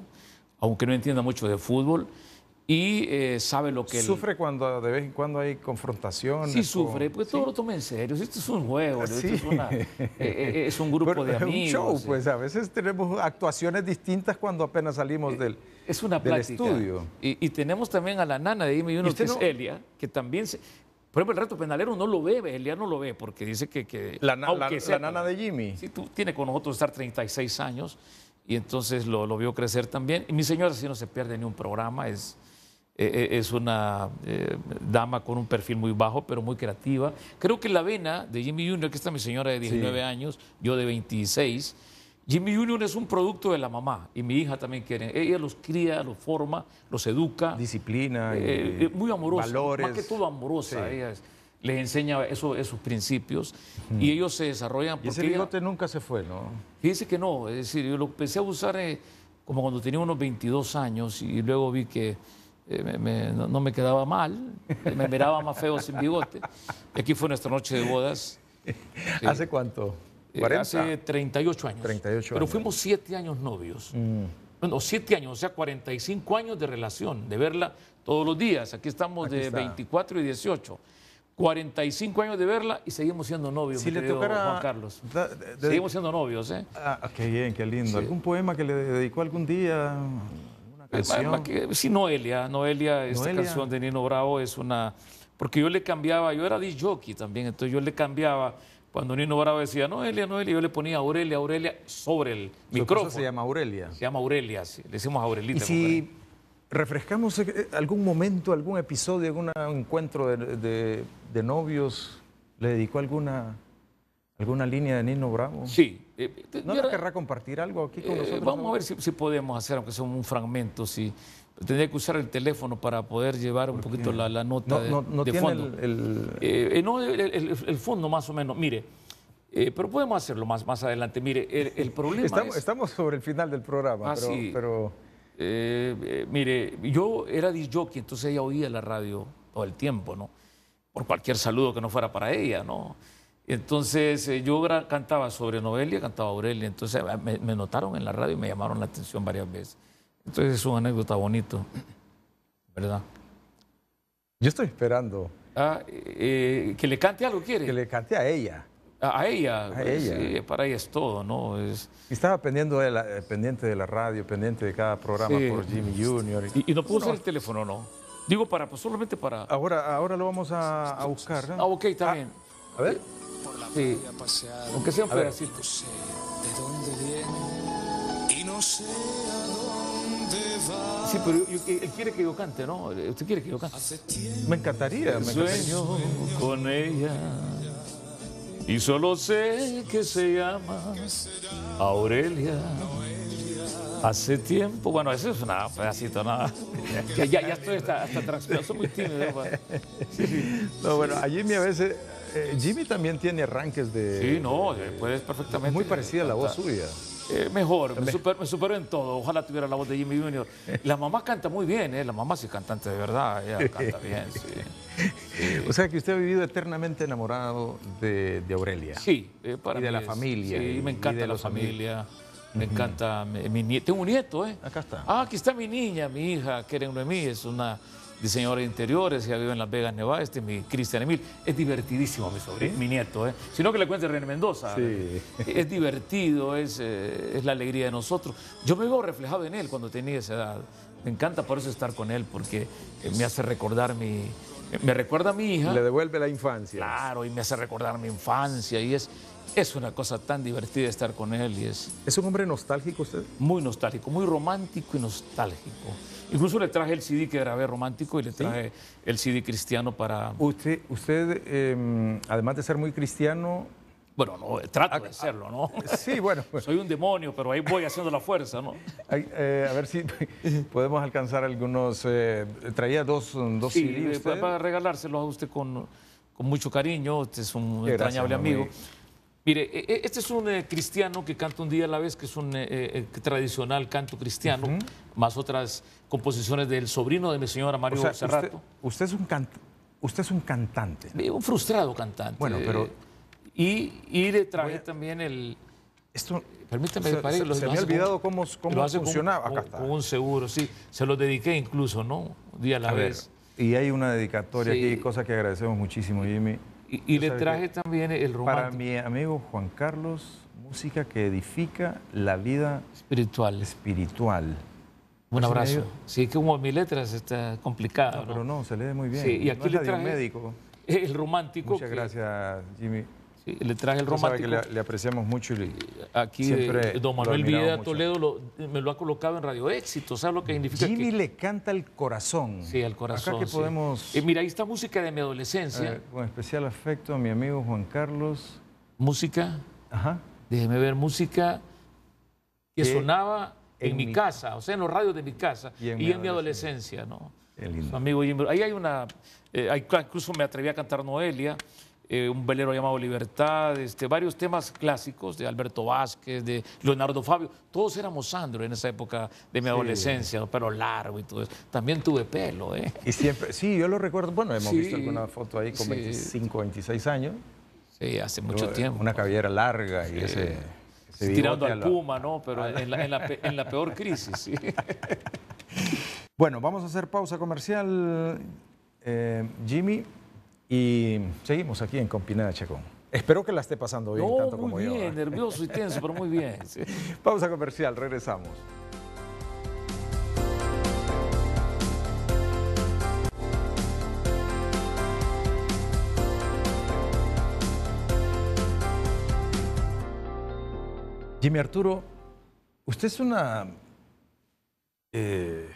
aunque no entienda mucho de fútbol y eh, sabe lo que él... ¿Sufre cuando de vez en cuando hay confrontaciones? Sí, sufre, pues todo lo toma en serio. Esto es un juego, eh, eh, es, un grupo de amigos. Es un show, pues a veces tenemos actuaciones distintas cuando apenas salimos del, es una del estudio. Y, tenemos también a la nana de Jimmy, y uno, que es Elia, que también Por ejemplo, el reto penalero no lo ve, Elia no lo ve, porque dice que... la, na la, nana de Jimmy. Sí, tú tienes con nosotros estar 36 años y entonces lo, vio crecer también. Y mi señora si no se pierde ni un programa, es eh, eh, es una eh, dama con un perfil muy bajo, pero muy creativa. Creo que la vena de Jimmy Junior, que está mi señora de 19 años, yo de 26, Jimmy Junior es un producto de la mamá y mi hija también quiere. Ella los cría, los forma, los educa. Disciplina. muy amorosa. Valores. Más que todo amorosa. Ella les enseña eso, esos principios y ellos se desarrollan. y nunca se fue, ¿no? Dice que no. Es decir, yo lo empecé a usar como cuando tenía unos 22 años y luego vi que eh, no, me quedaba mal, me miraba más feo sin bigote. aquí fue nuestra noche de bodas. ¿Hace cuánto? Eh, hace 38 años. Pero fuimos siete años novios. Mm. Bueno, siete años, o sea, 45 años de relación, de verla todos los días. Aquí estamos de 24 y 18. 45 años de verla y seguimos siendo novios, si le Juan Carlos. seguimos siendo novios, ¿eh? qué ah, bien, qué lindo. ¿Algún poema que le dedicó algún día? Pues, sí, Noelia, Noelia, esta canción de Nino Bravo es una... Porque yo le cambiaba, yo era disjockey también, entonces yo le cambiaba... Cuando Nino Bravo decía Noelia, Noelia, yo le ponía Aurelia, Aurelia sobre el Su micrófono. se llama Aurelia. Se llama Aurelia, sí. le decimos Aurelita. ¿Y si refrescamos eh, eh, algún momento, algún episodio, algún encuentro de, de novios, le dedicó alguna, alguna línea de Nino Bravo? Sí, eh, ¿No te querrá compartir algo aquí con eh, nosotros? vamos a ver si, podemos hacer, aunque sea un fragmento, si tendría que usar el teléfono para poder llevar un poquito la, nota no, de, fondo. El, eh, no, el, fondo más o menos, mire. pero podemos hacerlo más, más adelante. Mire, el, problema estamos, es... estamos, sobre el final del programa, ah, pero... mire, yo era disjockey, entonces ella oía la radio todo el tiempo, ¿no? Por cualquier saludo que no fuera para ella, ¿no? Entonces eh, yo cantaba sobre Noelia, cantaba Aurelia, entonces ah, me, notaron en la radio y me llamaron la atención varias veces. Entonces es una anécdota bonito, ¿verdad? Yo estoy esperando. Ah, eh, que le cante algo, ¿quiere? Que le cante a ella. A, ella, a pues, ella. Sí, para ella es todo, ¿no? Es... Y estaba pendiente de, la, eh, pendiente de la radio, pendiente de cada programa por Jimmy Junior. Y, no puse el teléfono, ¿no? Digo, para, pues solamente para... Ahora, ahora lo vamos a, buscar, Ah, ok, está ah, bien. A ver por la Sí, aunque sea un pedacito. sé de dónde viene y no sé a dónde va. Sí, pero él quiere que yo cante, ¿no? Usted quiere que yo cante. Me encantaría. Me sueño con ella. Y solo sé que se llama Aurelia. Hace tiempo, bueno, eso es una pedacito, nada. ya, ya estoy hasta, hasta transpirado, soy muy tímido. Sí, sí. no, bueno, allí me a veces eh, Jimmy también tiene arranques de... Sí, no, pues perfectamente... Muy parecida a la voz suya. Eh, mejor, me supero, en todo. Ojalá tuviera la voz de Jimmy Junior. La mamá canta muy bien, La mamá es cantante de verdad. Ella canta bien, sí. O sea que usted ha vivido eternamente enamorado de, Aurelia. Sí, Y de la familia. Sí, me encanta la familia. Me encanta mi, nieto Tengo un nieto, ¿eh? Acá está. Ah, aquí está mi niña, mi hija, que era de mí. Es una diseñador de interiores, ha vive en Las Vegas, Nevada, este mi Cristian Emil. Es divertidísimo mi sobrino, mi nieto, ¿eh? Sino que le cuente René Mendoza. Sí. Es divertido, es, eh, es la alegría de nosotros. Yo me veo reflejado en él cuando tenía esa edad. Me encanta por eso estar con él, porque eh, me hace recordar mi... Eh, me recuerda a mi hija. Le devuelve la infancia. Claro, y me hace recordar mi infancia y es... Es una cosa tan divertida estar con él y es... ¿Es un hombre nostálgico usted? Muy nostálgico, muy romántico y nostálgico. Incluso le traje el CD que grabé romántico y le traje el CD cristiano para... Usted, usted em, además de ser muy cristiano... Bueno, no, trato de serlo, ¿no? Sí, bueno. Soy un demonio, pero ahí voy haciendo la fuerza, ¿no? Eh, a ver si podemos alcanzar algunos... Eh, traía dos, dos sí, CDs eh, para regalárselos a usted con, mucho cariño. Usted es un entrañable amigo. Mire, e, e, este es un cristiano que canta un día a la vez, que es un tradicional canto cristiano, más otras composiciones del sobrino de mi señora Mario o Usted, es un can, usted es un cantante. Un frustrado cantante. Bueno, pero... Y, y le traje también el... Esto, Permítame, se, me ha olvidado cómo, funcionaba. Acá está. un seguro, sí. Se lo dediqué incluso, ¿no? día a la vez. y hay una dedicatoria aquí, cosa que agradecemos muchísimo, Jimmy. Y, y le traje también el romántico. Para mi amigo Juan Carlos, música que edifica la vida espiritual. espiritual. Un pues abrazo. Sí, que como mis letras está complicado. Pero no, se lee muy bien. y aquí le traje médico. El romántico. Muchas gracias, Jimmy. le traje el romántico. le, apreciamos mucho. Y aquí eh, don Manuel Vida Toledo me lo ha colocado en Radio Éxito. ¿Sabes lo que significa? Jimmy le canta el corazón. Sí, al corazón. Acá que podemos... Eh, mira, ahí está música de mi adolescencia. Eh, con especial afecto a mi amigo Juan Carlos. Música. Ajá. Déjeme ver música que sonaba en, mi, casa, o sea, en los radios de mi casa y en, mi, adolescencia, ¿no? Lindo. amigo Jim, Ahí hay una, eh, incluso me atreví a cantar Noelia, eh, un velero llamado Libertad, este, varios temas clásicos de Alberto Vázquez, de Leonardo Fabio. Todos éramos Sandro en esa época de mi adolescencia, pero largo y todo eso. También tuve pelo, ¿eh? Y siempre, sí, yo lo recuerdo. Bueno, hemos visto alguna foto ahí con 25, 26 años. Sí, hace mucho tiempo. Una cabellera larga y ese tirando al Puma, ¿no? Pero ah. en la, peor crisis, Bueno, vamos a hacer pausa comercial, eh, Jimmy, y seguimos aquí en Compinada Chacón. Espero que la esté pasando bien, no, muy bien, ¿eh? nervioso y tenso, pero muy bien. Pausa comercial, regresamos. Jimmy Arturo, usted es una. Eh,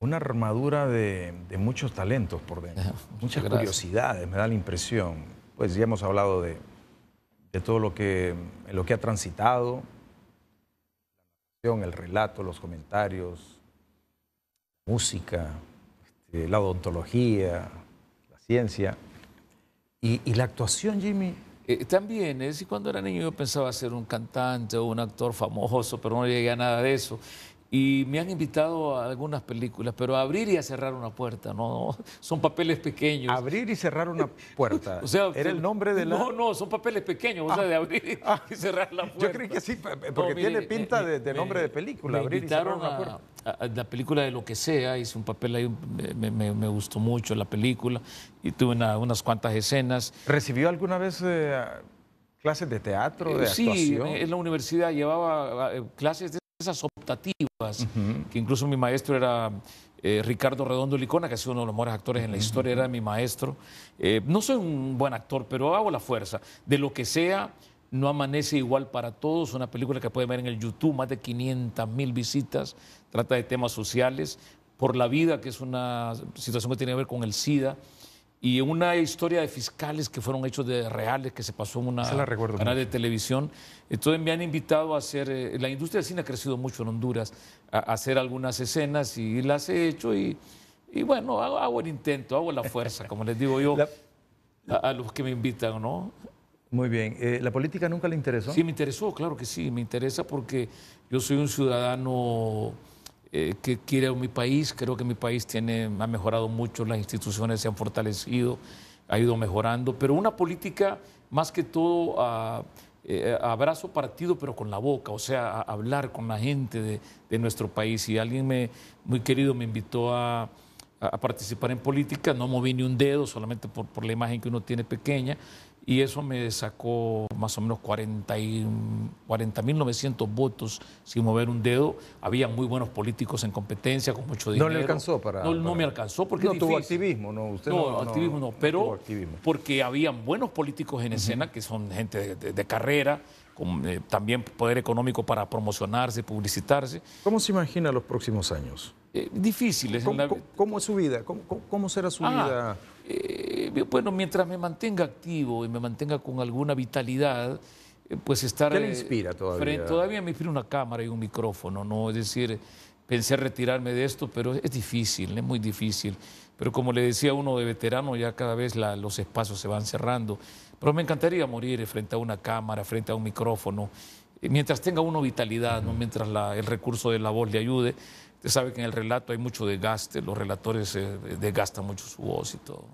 una armadura de, muchos talentos por dentro. Muchas, curiosidades, me da la impresión. Pues ya hemos hablado de, todo lo que, lo que ha transitado, el relato, los comentarios, música, este, la odontología, la ciencia. y la actuación, Jimmy, eh, también, es decir, cuando era niño yo pensaba ser un cantante o un actor famoso, pero no llegué a nada de eso y me han invitado a algunas películas, pero a abrir y a cerrar una puerta, no, son papeles pequeños. Abrir y cerrar una puerta. o sea, era el nombre de la. No, no, son papeles pequeños, o sea, de ah. abrir y ah. cerrar la puerta. Yo creí que sí, porque tiene pinta de, nombre de película, abrir y cerrar una puerta. la película de lo que sea, hice un papel ahí, me, gustó mucho la película y tuve unas cuantas escenas. ¿Recibió alguna vez? Eh, clases de teatro, de eh, Sí, en la universidad llevaba eh, clases de optativas, que incluso mi maestro era eh, Ricardo Redondo Licona, que ha sido uno de los mejores actores en la historia, era mi maestro. Eh, no soy un buen actor, pero hago la fuerza. De lo que sea, no amanece igual para todos. Una película que pueden ver en el YouTube, más de 500 mil visitas. Trata de temas sociales, por la vida, que es una situación que tiene que ver con el SIDA y una historia de fiscales que fueron hechos de reales, que se pasó en una canal de televisión. Entonces me han invitado a hacer, eh, la industria del cine ha crecido mucho en Honduras, a, hacer algunas escenas y las he hecho y, bueno, hago, el intento, hago la fuerza, como les digo yo, a, los que me invitan, ¿no? Muy bien, eh, ¿la política nunca le interesó? Sí, me interesó, claro que sí, me interesa porque yo soy un ciudadano eh, que quiere mi país. Creo que mi país tiene, ha mejorado mucho, las instituciones se han fortalecido, ha ido mejorando, pero una política más que todo a, eh, abrazo partido, pero con la boca, o sea, hablar con la gente de, nuestro país. Y alguien me, muy querido me invitó a, a participar en política, no moví ni un dedo, solamente por, por la imagen que uno tiene pequeña y eso me sacó más o menos 40.900 votos sin mover un dedo. Había muy buenos políticos en competencia con mucho dinero. No le alcanzó para... No, me alcanzó porque... No tuvo activismo, ¿no? Usted no, activismo no, pero porque habían buenos políticos en escena que son gente de, carrera, con eh, también poder económico para promocionarse, publicitarse. ¿Cómo se imagina los próximos años? Eh, difíciles. ¿Cómo, es su vida? ¿Cómo, será su ah, vida? Eh, bueno, mientras me mantenga activo y me mantenga con alguna vitalidad, eh, pues estar... ¿Qué le eh, inspira todavía? Frente, todavía me inspira una cámara y un micrófono, ¿no? Es decir, pensé retirarme de esto, pero es difícil, es muy difícil. Pero como le decía uno de veterano, ya cada vez los espacios se van cerrando. Pero me encantaría morir frente a una cámara, frente a un micrófono, mientras tenga uno vitalidad, ¿no? mientras el recurso de la voz le ayude. Usted sabe que en el relato hay mucho desgaste, los relatores eh, desgastan mucho su voz y todo.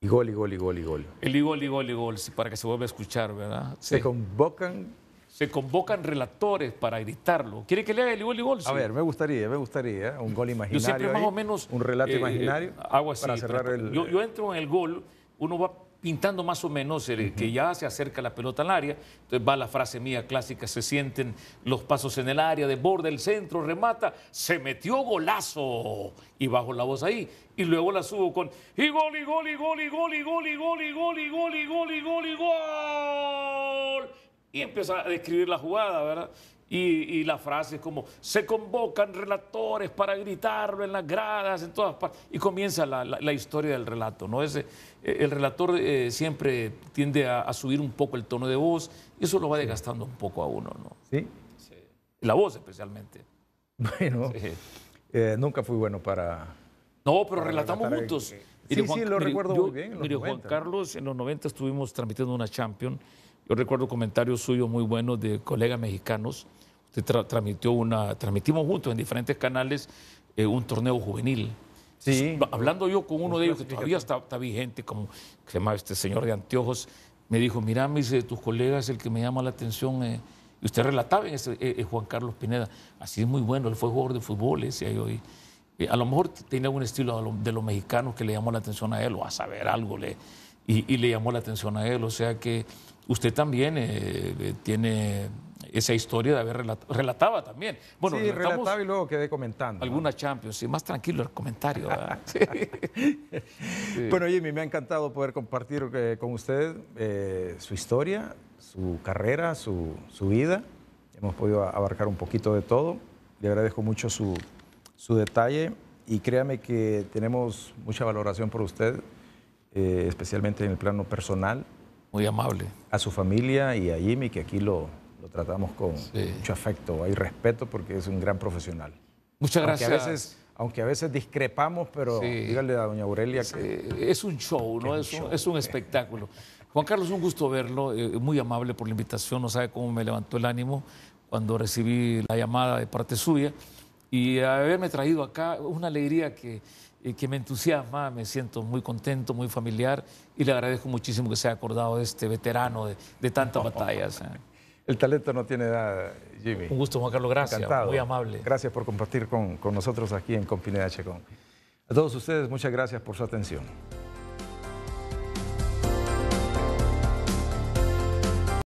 Y gol, y gol, y gol, y gol. El y gol, y gol, y gol, para que se vuelva a escuchar, ¿verdad? Se convocan. Se convocan relatores para gritarlo. ¿Quiere que le haga el gol, y gol? A ver, me gustaría, me gustaría. Un gol imaginario. Yo siempre más o menos. Un relato eh, imaginario. Eh, hago así. Para cerrar el. yo entro en el gol, uno va pintando más o menos que ya se acerca la pelota al área. Entonces va la frase mía clásica, se sienten los pasos en el área, de borde, el centro, remata, se metió golazo. Y bajo la voz ahí. Y luego la subo con y gol, y gol, y gol, y gol, y gol, y gol, y gol, y gol, y gol, y gol, y gol. Y empieza a describir la jugada, ¿verdad? Y, la frase es como, se convocan relatores para gritarlo en las gradas, en todas partes. Y comienza la, la, historia del relato, ¿no? Ese, e, el relator eh, siempre tiende a, subir un poco el tono de voz y eso lo va desgastando un poco a uno, ¿no? Sí. La voz especialmente. Bueno, eh, nunca fui bueno para... No, pero relatamos juntos. Sí, sí, lo recuerdo muy bien. En Juan Carlos, en los 90 estuvimos transmitiendo una Champions yo recuerdo comentarios suyos muy buenos de colegas mexicanos. Usted transmitió una, transmitimos juntos en diferentes canales eh, un torneo juvenil. Sí. Pues, hablando yo con uno de ellos que todavía está, vigente, como se llama este señor de anteojos, me dijo, mira, me eh, dice, tus colegas, el que me llama la atención, eh", y usted relataba en ese, Juan Carlos Pineda, así es muy bueno, él fue jugador de fútbol, decía yo, hoy a lo mejor tenía algún estilo de, los mexicanos que le llamó la atención a él, o a saber algo, le, y, y, le llamó la atención a él, o sea que usted también eh, eh, tiene esa historia de haber relatado, relataba también. Bueno, sí, relataba y luego quedé comentando. Algunas Champions, más tranquilo el comentario. Bueno, Jimmy, me ha encantado poder compartir eh, con usted su historia, su carrera, su, vida. Hemos podido abarcar un poquito de todo. Le agradezco mucho su, detalle y créame que tenemos mucha valoración por usted, especialmente en el plano personal muy amable. A su familia y a Jimmy, que aquí lo, lo tratamos con mucho afecto. y respeto porque es un gran profesional. Muchas gracias. Aunque a veces, discrepamos, pero dígale a doña Aurelia que... Eh, es un show, ¿no? Es, un, espectáculo. Juan Carlos, un gusto verlo, eh, muy amable por la invitación, no sabe cómo me levantó el ánimo cuando recibí la llamada de parte suya y haberme traído acá, una alegría que que me entusiasma, me siento muy contento, muy familiar y le agradezco muchísimo que se haya acordado de este veterano de, tantas batallas. ¿eh? El talento no tiene edad, Jimmy. Un gusto, Juan Carlos, gracias. Muy amable. Gracias por compartir con, nosotros aquí en Compineda Checón. A todos ustedes, muchas gracias por su atención.